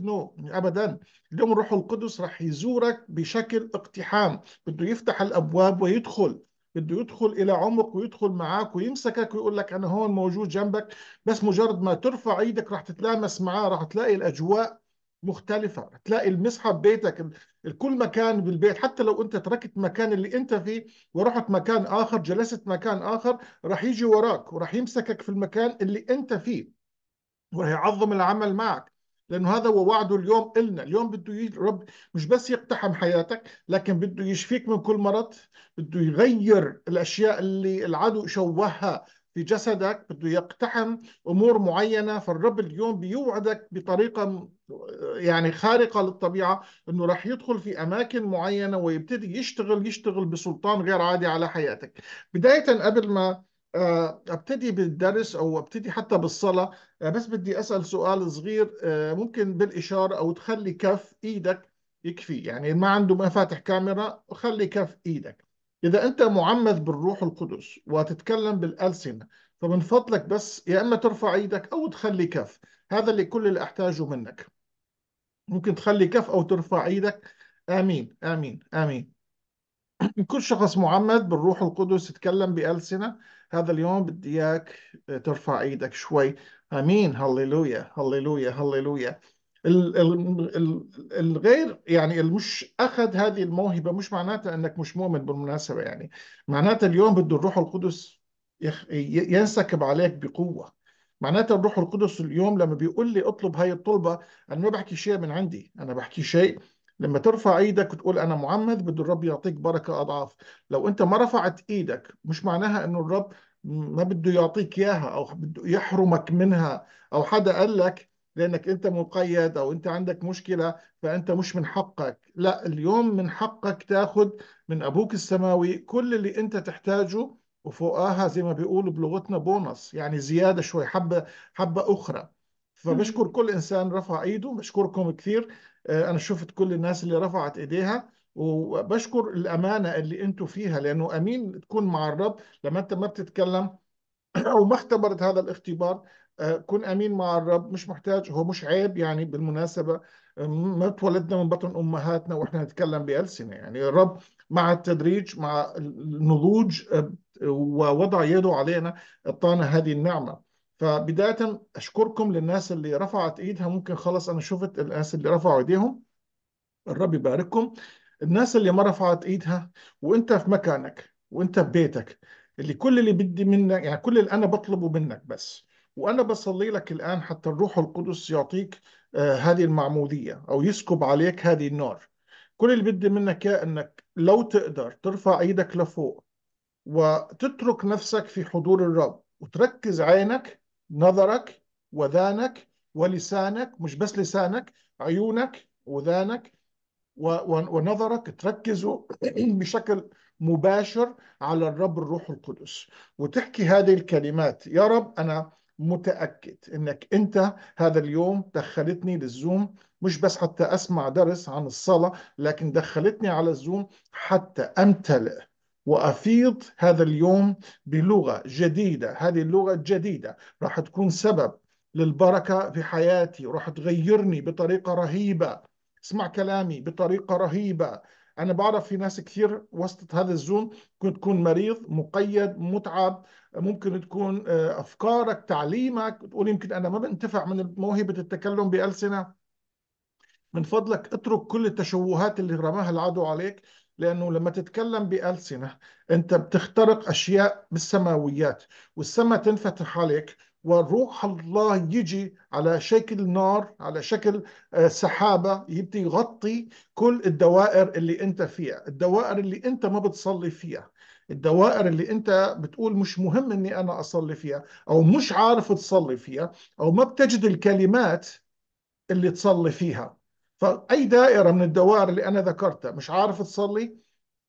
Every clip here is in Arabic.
نو no. ابدا اليوم الروح القدس راح يزورك بشكل اقتحام بده يفتح الابواب ويدخل بده يدخل الى عمق ويدخل معك ويمسكك ويقول لك انا هون موجود جنبك بس مجرد ما ترفع ايدك راح تتلامس معاه راح تلاقي الاجواء مختلفة تلاقي المسحة ببيتك كل مكان بالبيت حتى لو انت تركت مكان اللي انت فيه ورحت مكان اخر جلست مكان اخر راح يجي وراك وراح يمسكك في المكان اللي انت فيه وراح يعظم العمل معك لانه هذا هو وعده اليوم النا اليوم بده يجي رب مش بس يقتحم حياتك لكن بده يشفيك من كل مرض بده يغير الاشياء اللي العدو شوهها في جسدك بده يقتحم امور معينه فالرب اليوم بيوعدك بطريقه يعني خارقه للطبيعه انه راح يدخل في اماكن معينه ويبتدي يشتغل يشتغل بسلطان غير عادي على حياتك بدايه قبل ما آه، ابتدي بالدرس او ابتدي حتى بالصلاه آه، بس بدي اسال سؤال صغير آه، ممكن بالاشاره او تخلي كف ايدك يكفي يعني ما عنده ما فاتح كاميرا خلي كف ايدك اذا انت معمد بالروح القدس وتتكلم بالالسنه فمن فضلك بس يا اما ترفع ايدك او تخلي كف هذا اللي كل اللي احتاجه منك ممكن تخلي كف او ترفع ايدك امين امين امين كل شخص معمد بالروح القدس يتكلم بالسنه هذا اليوم بدي اياك آه، ترفع ايدك شوي امين هللويا هللويا هللويا الغير يعني مش اخذ هذه الموهبه مش معناتها انك مش مؤمن بالمناسبه يعني معناتها اليوم بده الروح القدس ينسكب عليك بقوه معناتها الروح القدس اليوم لما بيقول لي اطلب هاي الطلبه انا ما بحكي شيء من عندي انا بحكي شيء لما ترفع ايدك وتقول انا معمد بده الرب يعطيك بركه اضعاف لو انت ما رفعت ايدك مش معناها انه الرب ما بده يعطيك اياها او بده يحرمك منها او حدا قال لك لانك انت مقيد او انت عندك مشكله فانت مش من حقك لا اليوم من حقك تاخذ من ابوك السماوي كل اللي انت تحتاجه وفوقاها زي ما بيقولوا بلغتنا بونص يعني زياده شوي حبه حبه اخرى فبشكر كل انسان رفع ايده بشكركم كثير آه، انا شفت كل الناس اللي رفعت ايديها وبشكر الامانه اللي انتم فيها لانه امين تكون مع الرب لما انت ما بتتكلم او ما اختبرت هذا الاختبار آه، كن امين مع الرب مش محتاج هو مش عيب يعني بالمناسبه آه، ما تولدنا من بطن امهاتنا واحنا نتكلم بالسنه يعني الرب مع التدريج مع النضوج ووضع يده علينا اعطانا هذه النعمه فبداية أشكركم للناس اللي رفعت إيدها ممكن خلص أنا شفت الناس اللي رفعوا إيديهم الرب يبارككم الناس اللي ما رفعت إيدها وأنت في مكانك وأنت في بيتك اللي كل اللي بدي منك يعني كل اللي أنا بطلبه منك بس وأنا بصلي لك الآن حتى الروح القدس يعطيك آه هذه المعمودية أو يسكب عليك هذه النار كل اللي بدي منك يا أنك لو تقدر ترفع إيدك لفوق وتترك نفسك في حضور الرب وتركز عينك نظرك وذانك ولسانك مش بس لسانك عيونك وذانك ونظرك تركزوا بشكل مباشر على الرب الروح القدس وتحكي هذه الكلمات يا رب أنا متأكد أنك أنت هذا اليوم دخلتني للزوم مش بس حتى أسمع درس عن الصلاة لكن دخلتني على الزوم حتى أمتلئ وافيض هذا اليوم بلغه جديده هذه اللغه الجديده راح تكون سبب للبركه في حياتي وراح تغيرني بطريقه رهيبه اسمع كلامي بطريقه رهيبه انا بعرف في ناس كثير وسط هذا الزوم ممكن تكون مريض مقيد متعب ممكن تكون آه، افكارك تعليمك تقول يمكن انا ما بنتفع من موهبه التكلم بالسنه من فضلك اترك كل التشوهات اللي رماها العدو عليك لأنه لما تتكلم بألسنة أنت بتخترق أشياء بالسماويات والسماء تنفتح عليك وروح الله يجي على شكل نار على شكل آه، سحابة يبدي يغطي كل الدوائر اللي أنت فيها الدوائر اللي أنت ما بتصلي فيها الدوائر اللي انت بتقول مش مهم اني انا اصلي فيها او مش عارف تصلي فيها او ما بتجد الكلمات اللي تصلي فيها فأي دائرة من الدوائر اللي أنا ذكرتها مش عارف تصلي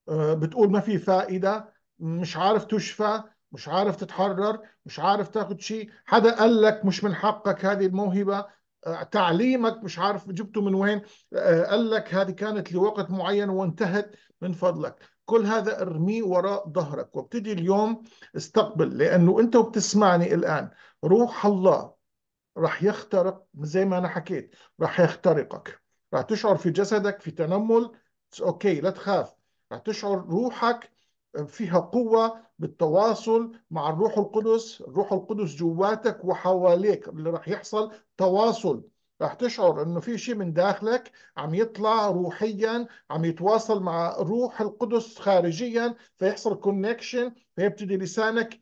آه، بتقول ما في فائدة مش عارف تشفى مش عارف تتحرر مش عارف تاخد شيء حدا قال لك مش من حقك هذه الموهبة آه، تعليمك مش عارف جبته من وين آه، قال لك هذه كانت لوقت معين وانتهت من فضلك كل هذا ارميه وراء ظهرك وابتدي اليوم استقبل لأنه أنت وبتسمعني الآن روح الله رح يخترق زي ما أنا حكيت رح يخترقك راح تشعر في جسدك في تنمل اوكي لا تخاف راح تشعر روحك فيها قوة بالتواصل مع الروح القدس الروح القدس جواتك وحواليك اللي راح يحصل تواصل راح تشعر انه في شيء من داخلك عم يطلع روحيا عم يتواصل مع روح القدس خارجيا فيحصل كونكشن فيبتدي لسانك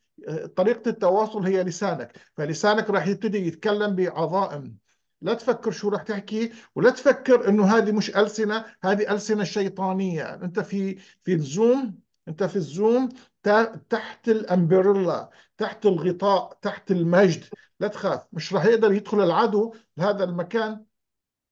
طريقة التواصل هي لسانك فلسانك راح يبتدي يتكلم بعظائم لا تفكر شو رح تحكي ولا تفكر انه هذه مش السنه هذه السنه شيطانيه انت في في الزوم انت في الزوم تحت الامبريلا تحت الغطاء تحت المجد لا تخاف مش رح يقدر يدخل العدو لهذا المكان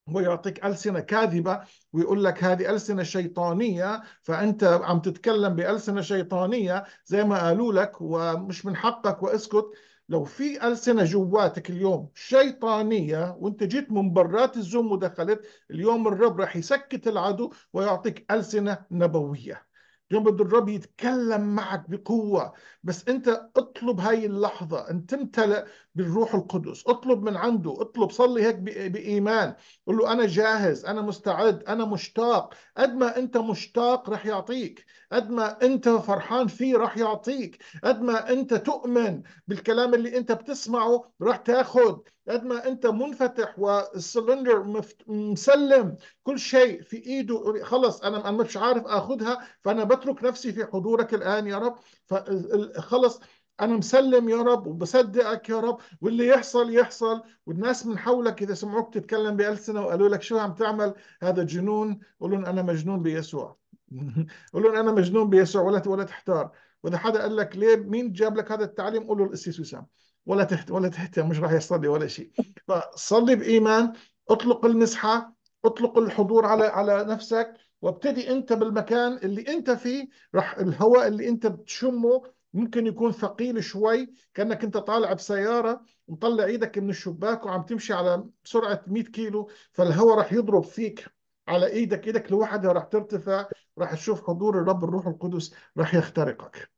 ويعطيك ألسنة كاذبة ويقول لك هذه ألسنة شيطانية فأنت عم تتكلم بألسنة شيطانية زي ما قالوا لك ومش من حقك واسكت لو في ألسنة جواتك اليوم شيطانية وانت جيت من برات الزوم ودخلت اليوم الرب راح يسكت العدو ويعطيك ألسنة نبوية اليوم بده الرب يتكلم معك بقوة بس أنت اطلب هاي اللحظة أن تمتلئ بالروح القدس اطلب من عنده اطلب صلي هيك بإيمان قل له أنا جاهز أنا مستعد أنا مشتاق قد ما أنت مشتاق راح يعطيك قد ما انت فرحان فيه راح يعطيك قد ما انت تؤمن بالكلام اللي انت بتسمعه راح تاخذ قد ما انت منفتح والسلندر مفت... مسلم كل شيء في ايده خلص انا انا مش عارف اخذها فانا بترك نفسي في حضورك الان يا رب فخلص انا مسلم يا رب وبصدقك يا رب واللي يحصل يحصل والناس من حولك اذا سمعوك تتكلم بالسنه وقالوا لك شو عم تعمل هذا جنون قول انا مجنون بيسوع قول لهم انا مجنون بيسوع ولا ولا تحتار واذا حدا قال لك ليه مين جاب لك هذا التعليم قول له القسيس وسام ولا تحت ولا تهتم مش راح يصلي ولا شيء فصلي بايمان اطلق المسحه اطلق الحضور على على نفسك وابتدي انت بالمكان اللي انت فيه راح الهواء اللي انت بتشمه ممكن يكون ثقيل شوي كانك انت طالع بسياره مطلع ايدك من الشباك وعم تمشي على سرعه 100 كيلو فالهواء راح يضرب فيك على ايدك ايدك لوحدها راح ترتفع راح تشوف حضور الرب الروح القدس راح يخترقك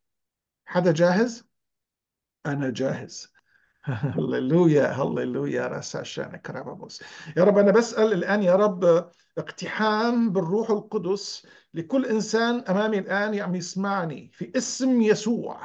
حدا جاهز؟ أنا جاهز هللويا هللويا راس عشانك يا رب أنا بسأل الآن يا رب اقتحام بالروح القدس لكل انسان امامي الان يعني يسمعني في اسم يسوع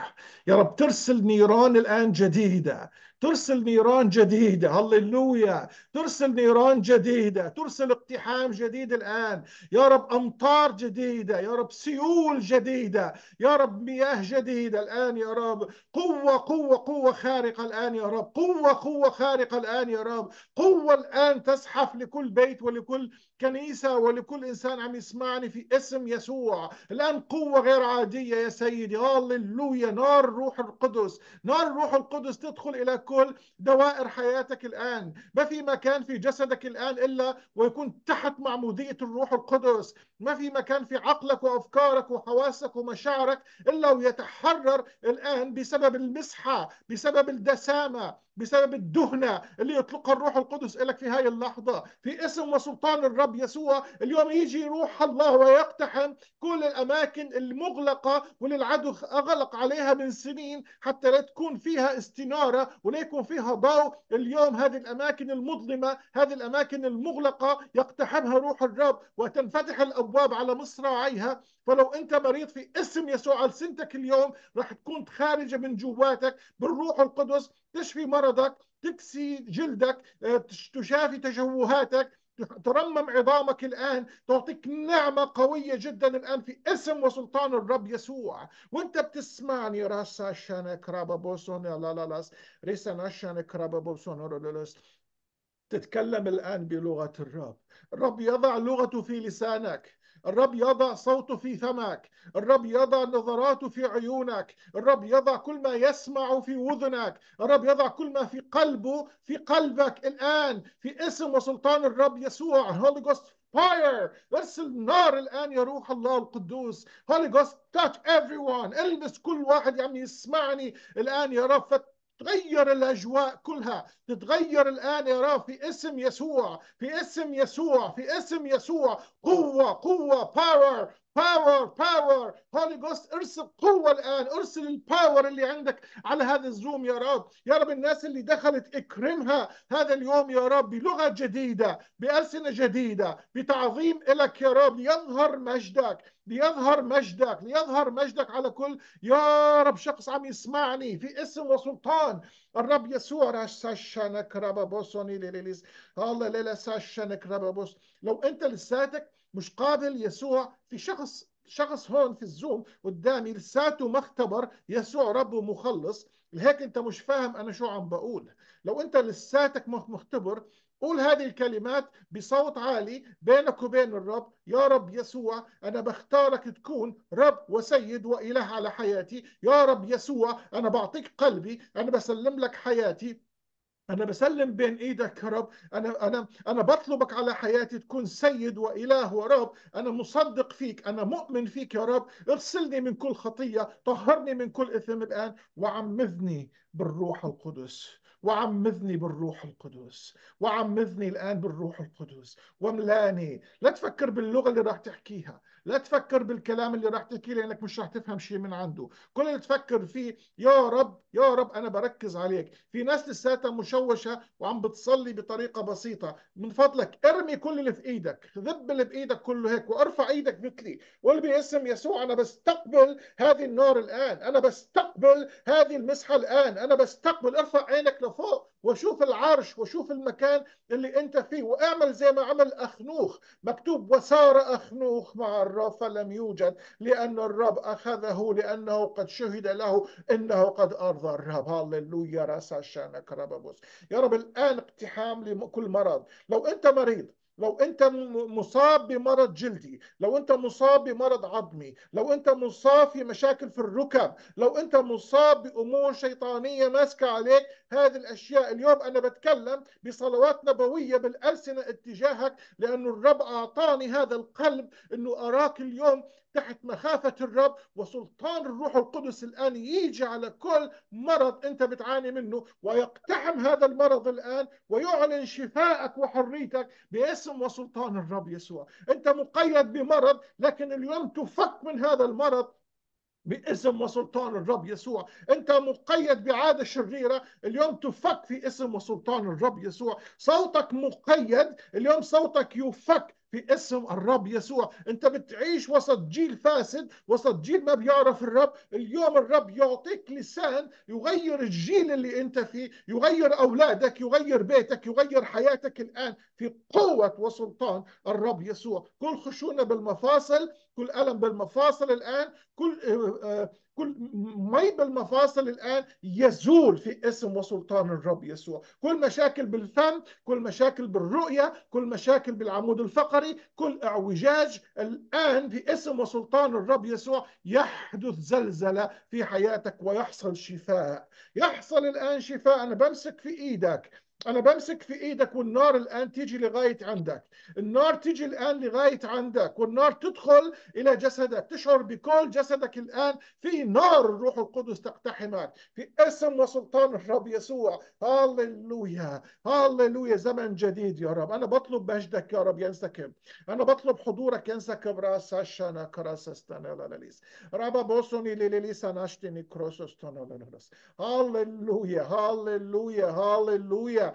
يا رب ترسل نيران الان جديده ترسل نيران جديدة هللويا ترسل نيران جديدة ترسل اقتحام جديد الآن يا رب أمطار جديدة يا رب سيول جديدة يا رب مياه جديدة الآن يا رب قوة قوة قوة خارقة الآن يا رب قوة قوة خارقة الآن يا رب قوة الآن تزحف لكل بيت ولكل كنيسة ولكل إنسان عم يسمعني في اسم يسوع الآن قوة غير عادية يا سيدي هاللويا نار روح القدس نار روح القدس تدخل إلى كل دوائر حياتك الآن ما في مكان في جسدك الآن إلا ويكون تحت معمودية الروح القدس ما في مكان في عقلك وافكارك وحواسك ومشاعرك الا ويتحرر الان بسبب المسحه بسبب الدسامه بسبب الدهنه اللي يطلقها الروح القدس لك في هاي اللحظه في اسم وسلطان الرب يسوع اليوم يجي روح الله ويقتحم كل الاماكن المغلقه وللعدو اغلق عليها من سنين حتى لا تكون فيها استناره ولا يكون فيها ضوء اليوم هذه الاماكن المظلمه هذه الاماكن المغلقه يقتحمها روح الرب وتنفتح الأبواب الابواب على مصراعيها فلو انت مريض في اسم يسوع لسنتك اليوم راح تكون خارجه من جواتك بالروح القدس تشفي مرضك تكسي جلدك آه، تشافي تشوهاتك ترمم عظامك الآن تعطيك نعمة قوية جدا الآن في اسم وسلطان الرب يسوع وانت بتسمعني راسا شان كرابابوسون لا لا لا ريسانا شان كرابابوسون تتكلم الآن بلغة الرب الرب يضع لغته في لسانك الرب يضع صوته في فمك الرب يضع نظراته في عيونك الرب يضع كل ما يسمع في وذنك الرب يضع كل ما في قلبه في قلبك الآن في اسم وسلطان الرب يسوع هولي جوست fire ارسل نار الان يا روح الله القدوس هولي جوست تاتش everyone البس كل واحد يعني عم يسمعني الان يا رب تغير الاجواء كلها تتغير الان يا رب في اسم يسوع في اسم يسوع في اسم يسوع قوه قوه باور باور باور هولي جوست ارسل قوه الان ارسل الباور اللي عندك على هذا الزوم يا رب يا رب الناس اللي دخلت اكرمها هذا اليوم يا رب بلغه جديده بألسنة جديدة بتعظيم لك يا رب ليظهر مجدك ليظهر مجدك ليظهر مجدك على كل يا رب شخص عم يسمعني في اسم وسلطان الرب يسوع راسشنك ربابوسوني ليليس الله ليلا سشنك ربابوس لو انت لساتك مش قابل يسوع في شخص شخص هون في الزوم قدامي لساته ما اختبر يسوع رب ومخلص لهيك انت مش فاهم انا شو عم بقول لو انت لساتك مختبر قول هذه الكلمات بصوت عالي بينك وبين الرب يا رب يسوع أنا بختارك تكون رب وسيد وإله على حياتي يا رب يسوع أنا بعطيك قلبي أنا بسلم لك حياتي أنا بسلم بين إيدك يا رب، أنا أنا أنا بطلبك على حياتي تكون سيد وإله ورب، أنا مصدق فيك، أنا مؤمن فيك يا رب، اغسلني من كل خطية، طهرني من كل إثم الآن، وعمذني بالروح القدس، وعمذني بالروح القدس، وعمذني الآن بالروح القدس، وملاني لا تفكر باللغة اللي راح تحكيها، لا تفكر بالكلام اللي راح تحكيه لانك مش راح تفهم شيء من عنده كل اللي تفكر فيه يا رب يا رب انا بركز عليك في ناس لساتها مشوشه وعم بتصلي بطريقه بسيطه من فضلك ارمي كل اللي في ايدك ذب اللي في ايدك كله هيك وارفع ايدك مثلي قول باسم يسوع انا بستقبل هذه النار الان انا بستقبل هذه المسحه الان انا بستقبل ارفع عينك لفوق وشوف العرش وشوف المكان اللي انت فيه واعمل زي ما عمل اخنوخ مكتوب وسار اخنوخ مع الرب الرب فلم يوجد لأن الرب أخذه لأنه قد شهد له أنه قد أرضى الرب هللويا راسا شانك ربابوس يا رب الآن اقتحام لكل مرض لو أنت مريض لو انت مصاب بمرض جلدي لو انت مصاب بمرض عظمي لو انت مصاب في مشاكل في الركب لو انت مصاب بامور شيطانيه ماسكه عليك هذه الأشياء اليوم أنا بتكلم بصلوات نبوية بالألسنة اتجاهك لأنه الرب أعطاني هذا القلب أنه أراك اليوم تحت مخافة الرب وسلطان الروح القدس الآن يجي على كل مرض أنت بتعاني منه ويقتحم هذا المرض الآن ويعلن شفائك وحريتك باسم وسلطان الرب يسوع أنت مقيد بمرض لكن اليوم تفك من هذا المرض باسم وسلطان الرب يسوع انت مقيد بعادة شريرة اليوم تفك في اسم وسلطان الرب يسوع صوتك مقيد اليوم صوتك يفك باسم الرب يسوع انت بتعيش وسط جيل فاسد وسط جيل ما بيعرف الرب اليوم الرب يعطيك لسان يغير الجيل اللي انت فيه يغير اولادك يغير بيتك يغير حياتك الان في قوه وسلطان الرب يسوع كل خشونه بالمفاصل كل الم بالمفاصل الان كل آه، آه، كل ميض بالمفاصل الآن يزول في اسم وسلطان الرب يسوع كل مشاكل بالفم كل مشاكل بالرؤية كل مشاكل بالعمود الفقري كل اعوجاج الآن في اسم وسلطان الرب يسوع يحدث زلزلة في حياتك ويحصل شفاء يحصل الآن شفاء أنا بمسك في إيدك انا بمسك في ايدك والنار الان تيجي لغايه عندك النار تيجي الان لغايه عندك والنار تدخل الى جسدك تشعر بكل جسدك الان في نار الروح القدس تقتحمك في اسم وسلطان الرب يسوع هاللويا هاللويا زمن جديد يا رب انا بطلب مجدك يا رب ينسكب انا بطلب حضورك ينسكب راسا شانا كراسستانا لليس رابا بوسوني لليس ناشتني كروسستانا لاليس هاللويا هاللويا هاللويا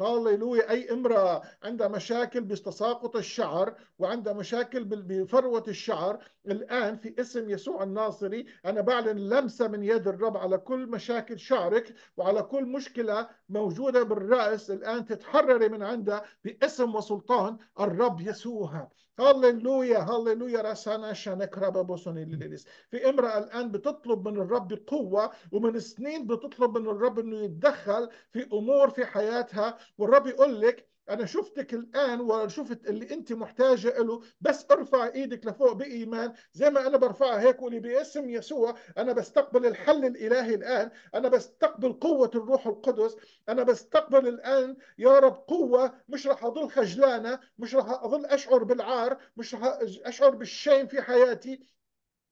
هاللويا أي امرأة عندها مشاكل بتساقط الشعر وعندها مشاكل بفروة الشعر الآن في اسم يسوع الناصري أنا بعلن لمسة من يد الرب على كل مشاكل شعرك وعلى كل مشكلة موجودة بالرأس الآن تتحرري من عندها باسم وسلطان الرب يسوع هاليلويا هاليلويا راسانا شانك رابا بوسوني في امرأة الآن بتطلب من الرب بقوة ومن سنين بتطلب من الرب أنه يتدخل في أمور في حياتها والرب يقول لك انا شفتك الان وشفت اللي انت محتاجه له بس ارفع ايدك لفوق بايمان زي ما انا برفعها هيك ولي باسم يسوع انا بستقبل الحل الالهي الان انا بستقبل قوه الروح القدس انا بستقبل الان يا رب قوه مش راح اضل خجلانه مش راح اضل اشعر بالعار مش راح اشعر بالشين في حياتي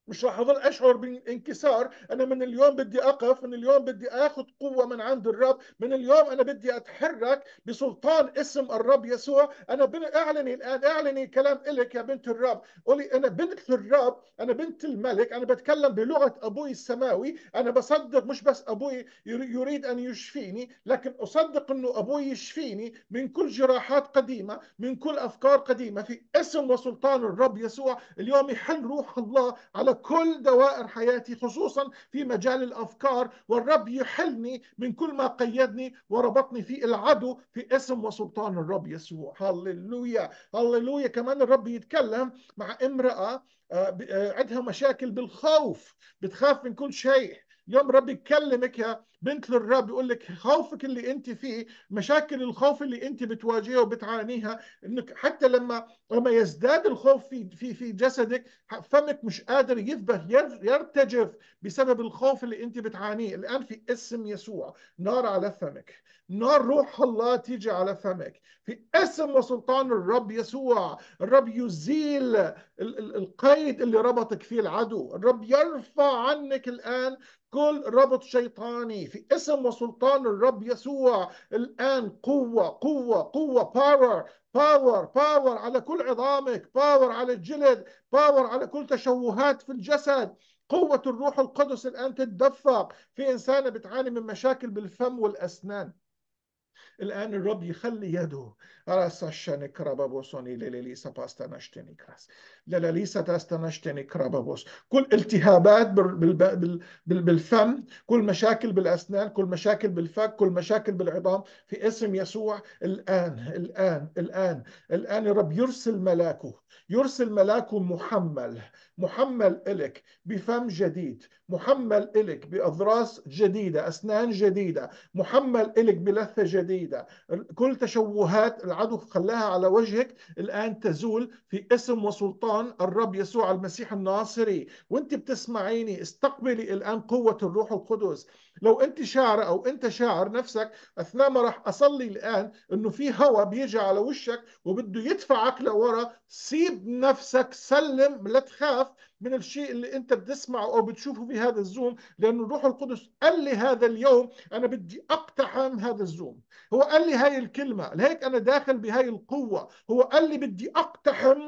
مش راح اظل اشعر بانكسار انا من اليوم بدي اقف من اليوم بدي اخذ قوه من عند الرب من اليوم انا بدي اتحرك بسلطان اسم الرب يسوع انا اعلني الان اعلني كلام الك يا بنت الرب قولي انا بنت الرب انا بنت الملك انا بتكلم بلغه ابوي السماوي انا بصدق مش بس ابوي يريد ان يشفيني لكن اصدق انه ابوي يشفيني من كل جراحات قديمه من كل افكار قديمه في اسم وسلطان الرب يسوع اليوم يحل روح الله على كل دوائر حياتي خصوصا في مجال الافكار والرب يحلني من كل ما قيدني وربطني في العدو في اسم وسلطان الرب يسوع هللويا هللويا كمان الرب يتكلم مع امراه آه، آه، عندها مشاكل بالخوف بتخاف من كل شيء يوم رب يكلمك يا بنت للرب يقول لك خوفك اللي انت فيه مشاكل الخوف اللي انت بتواجهها وبتعانيها انك حتى لما لما يزداد الخوف في في في جسدك فمك مش قادر يذبح يرتجف بسبب الخوف اللي انت بتعانيه الان في اسم يسوع نار على فمك نار روح الله تيجي على فمك في اسم وسلطان الرب يسوع الرب يزيل القيد اللي ربطك فيه العدو الرب يرفع عنك الان كل ربط شيطاني في اسم وسلطان الرب يسوع الآن قوة قوة قوة باور باور باور على كل عظامك باور على الجلد باور على كل تشوهات في الجسد قوة الروح القدس الآن تتدفق في إنسانة بتعاني من مشاكل بالفم والأسنان الآن الرب يخلي يده على راسشني كرابابوسوني لليسا باستنشتني كراس لليسا تاستنشتني كرابابوس كل التهابات بالفم كل مشاكل بالأسنان كل مشاكل بالفك كل مشاكل بالعظام في اسم يسوع الآن الآن الآن الآن الرب يرسل ملاكه يرسل ملاكه محمل محمل إلك بفم جديد محمل إلك بأضراس جديدة أسنان جديدة محمل إلك بلثة جديدة جديدة كل تشوهات العدو خلاها على وجهك الآن تزول في اسم وسلطان الرب يسوع المسيح الناصري وانت بتسمعيني استقبلي الآن قوة الروح القدس لو انت شاعرة او انت شاعر نفسك اثناء ما راح اصلي الان انه في هواء بيجي على وشك وبده يدفعك لورا سيب نفسك سلم لا تخاف من الشيء اللي انت بتسمعه او بتشوفه في هذا الزوم لانه الروح القدس قال لي هذا اليوم انا بدي اقتحم هذا الزوم هو قال لي هاي الكلمه لهيك انا داخل بهاي القوه هو قال لي بدي اقتحم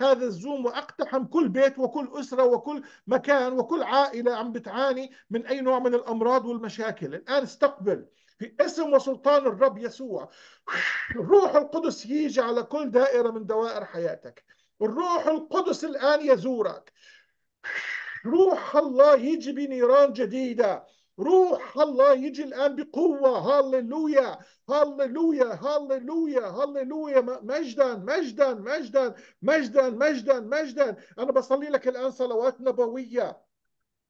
هذا الزوم واقتحم كل بيت وكل اسره وكل مكان وكل عائله عم بتعاني من اي نوع من الامراض والمشاكل الان استقبل في اسم وسلطان الرب يسوع الروح القدس يجي على كل دائره من دوائر حياتك الروح القدس الآن يزورك روح الله يجي بنيران جديدة روح الله يجي الآن بقوة هاللويا هاللويا هاللويا هاللويا مجدا مجدا مجدا مجدا مجدا مجدا أنا بصلي لك الآن صلوات نبوية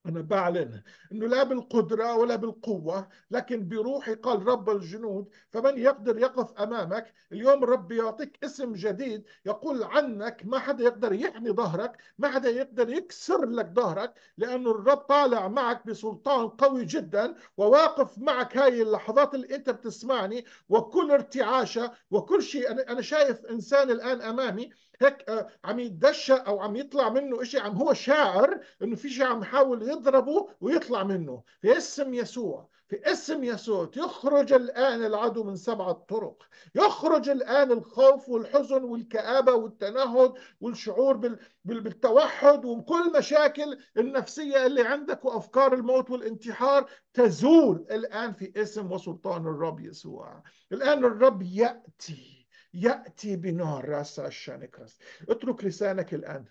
أنا بعلن أنه لا بالقدرة ولا بالقوة لكن بروحي قال رب الجنود فمن يقدر يقف أمامك اليوم الرب يعطيك اسم جديد يقول عنك ما حدا يقدر يحمي ظهرك ما حدا يقدر يكسر لك ظهرك لأنه الرب طالع معك بسلطان قوي جدا وواقف معك هاي اللحظات اللي أنت بتسمعني وكل ارتعاشة وكل شيء أنا شايف إنسان الآن أمامي هيك آه، عم يتدشى او عم يطلع منه شيء عم هو شاعر انه في شيء عم يحاول يضربه ويطلع منه في اسم يسوع في اسم يسوع يخرج الآن العدو من سبعة طرق يخرج الآن الخوف والحزن والكآبة والتنهد والشعور بالتوحد وكل مشاكل النفسية اللي عندك وأفكار الموت والانتحار تزول الآن في اسم وسلطان الرب يسوع الآن الرب يأتي يأتي بنار راس الشانكاس اترك لسانك الآن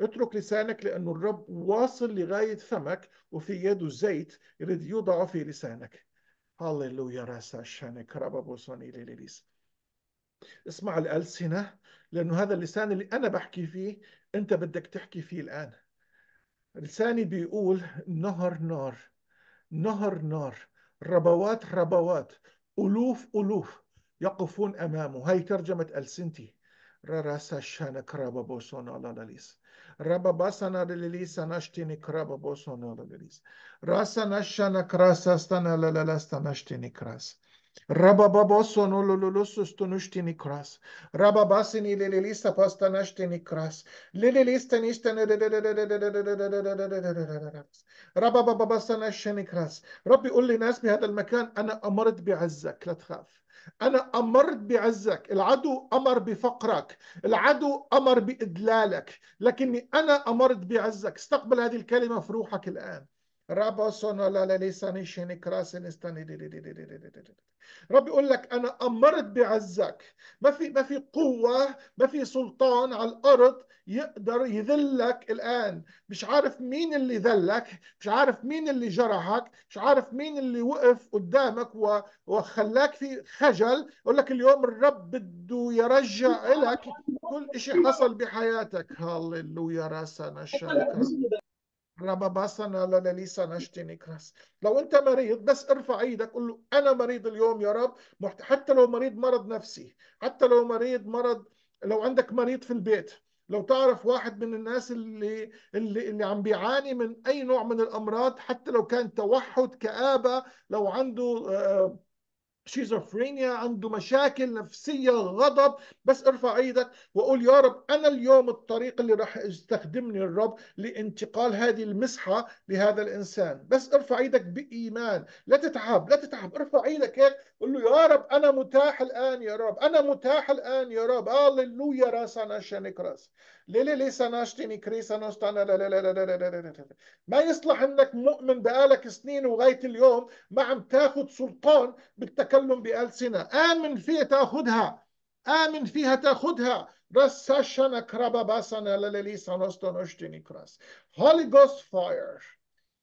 اترك لسانك لأن الرب واصل لغاية فمك وفي يده زيت يريد يوضعه في لسانك هللويا راس الشانك ربابو صنيلي لليليس اسمع الألسنة لأنه هذا اللسان اللي أنا بحكي فيه أنت بدك تحكي فيه الآن لساني بيقول نهر نار نهر نار ربوات ربوات ألوف ألوف يقفون أمامه هاي ترجمة ألسنتي راسا شانا كرابا بوسونا لالاليس رابا باسانا لليس ناشتيني كرابا بوسونا لالاليس راسا نشانا كراسا استانا لالالا استانا شتيني كراس Rabababoso no lululusus tu nuštini kras. Rababasini lililista pasta ni kras. Lililista nista rababababasa ni kras. ربي قول لي hadal makan ana amarit bi بعزك la tkhaf. أنا أمرت بعزك العدو أمر بفقرك العدو أمر بإدلالك لكني أنا أمرت بعزك استقبل هذه الكلمة في روحك الآن رابوسون ولا رب يقول لك انا امرت بعزك ما في ما في قوه ما في سلطان على الارض يقدر يذلك الان مش عارف مين اللي ذلك مش عارف مين اللي جرحك مش عارف مين اللي وقف قدامك و... وخلاك في خجل يقول لك اليوم الرب بده يرجع لك كل شيء حصل بحياتك هللويا راسنا الشركه رباباسا لاليسا نشتي نكرس لو انت مريض بس ارفع ايدك قول له انا مريض اليوم يا رب حتى لو مريض مرض نفسي حتى لو مريض مرض لو عندك مريض في البيت لو تعرف واحد من الناس اللي اللي اللي عم بيعاني من اي نوع من الامراض حتى لو كان توحد كابه لو عنده آه شيزوفرينيا عنده مشاكل نفسية غضب بس ارفع ايدك وقول يا رب انا اليوم الطريق اللي راح يستخدمني الرب لانتقال هذه المسحة لهذا الانسان بس ارفع ايدك بايمان لا تتعب لا تتعب ارفع ايدك هيك قول له يا رب انا متاح الان يا رب انا متاح الان يا رب هللويا راسنا شانك راس ليه ليه سناشتني لا ما يصلح انك مؤمن بقالك سنين وغايه اليوم ما عم تاخذ سلطان بالتكلم بالسنه امن فيها تاخذها امن فيها تاخذها رساشنا كرباباسنا لليسانوستون اشتني كراس هولي جوست فاير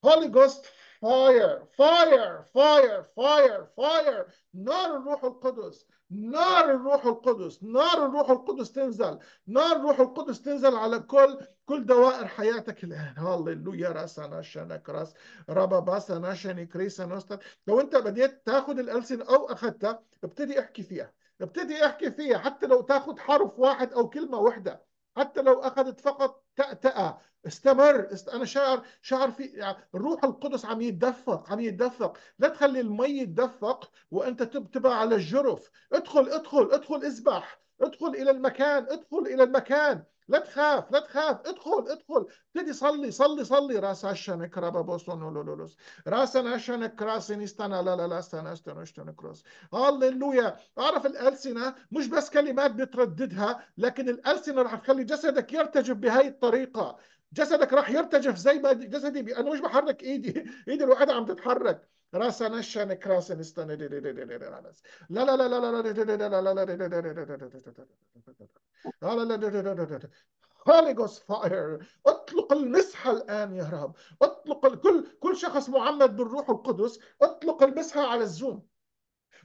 هولي جوست فاير فاير فاير فاير فاير نار الروح القدس نار الروح القدس نار الروح القدس تنزل نار الروح القدس تنزل على كل كل دوائر حياتك الان هللويا انا شنك راس ربا باسنا شنك ريسا لو انت بديت تاخذ الالسنه او اخذتها ابتدي احكي فيها ابتدي احكي فيها حتى لو تاخذ حرف واحد او كلمه واحده حتى لو أخذت فقط تأتأة استمر است... أنا شعر شعر في الروح القدس عم يتدفق عم يتدفق لا تخلي المي يتدفق وأنت تبقى على الجرف ادخل ادخل ادخل اذبح ادخل إلى المكان ادخل إلى المكان لا تخاف لا تخاف ادخل ادخل ابتدي صلي صلي صلي راس عشان كرابا بوسون لولولوس راس عشان كراس استنا لا لا لا استنا استنا استنا كروس هللويا اعرف الالسنه مش بس كلمات بترددها لكن الالسنه راح تخلي جسدك يرتجف بهاي الطريقه جسدك راح يرتجف زي ما جسدي بي. انا مش بحرك ايدي ايدي الواحده عم تتحرك راسا نشان لا لا لا لا لا لا لا لا لا لا لا لا لا لا لا لا هوليغوس فاير اطلق المسحه الان يا رب اطلق كل كل شخص معمد بالروح القدس اطلق المسحه على الزوم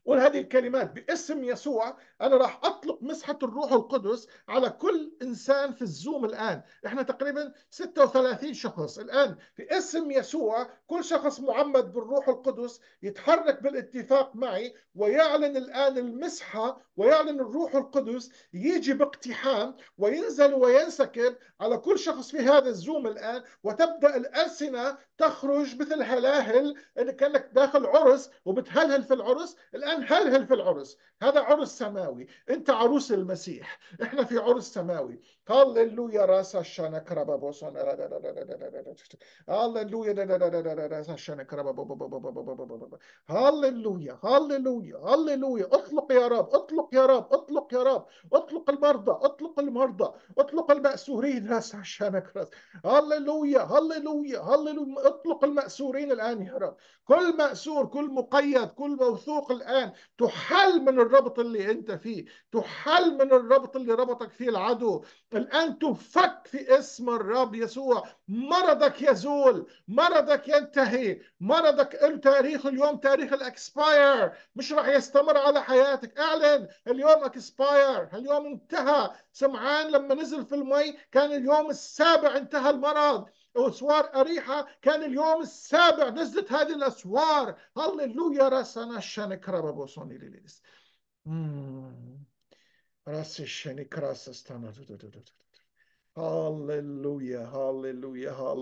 هذه الكلمات باسم يسوع انا راح اطلق مسحه الروح القدس على كل انسان في الزوم الان احنا تقريبا 36 شخص الان في اسم يسوع كل شخص معمد بالروح القدس يتحرك بالاتفاق معي ويعلن الان المسحه ويعلن الروح القدس يجي باقتحام وينزل وينسكب على كل شخص في هذا الزوم الان وتبدا الالسنه تخرج مثل هلاهل ان كانك داخل عرس وبتهلهل في العرس الان هلهل في العرس هذا عرس سماوي سماوي انت عروس المسيح احنا في عرس سماوي هللويا راس الشنك بوسون هللويا راس الشنك هللويا هللويا هللويا اطلق يا رب اطلق يا رب اطلق يا رب اطلق المرضى اطلق المرضى اطلق المأسورين راس الشنك راس هللويا هللويا هللويا اطلق المأسورين الان يا رب كل مأسور كل مقيد كل موثوق الان تحل من الربط اللي انت فيه تحل من الربط اللي ربطك فيه العدو الآن تفك في اسم الرب يسوع مرضك يزول مرضك ينتهي مرضك له تاريخ اليوم تاريخ الاكسباير مش راح يستمر على حياتك اعلن اليوم اكسباير اليوم انتهى سمعان لما نزل في المي كان اليوم السابع انتهى المرض أسوار اريحه كان اليوم السابع نزلت هذه الاسوار هللويا رسنا الشنك ربابوسوني ليليس Расе шენი краса стана. Аллилуйя, аллилуйя, аллилуйя.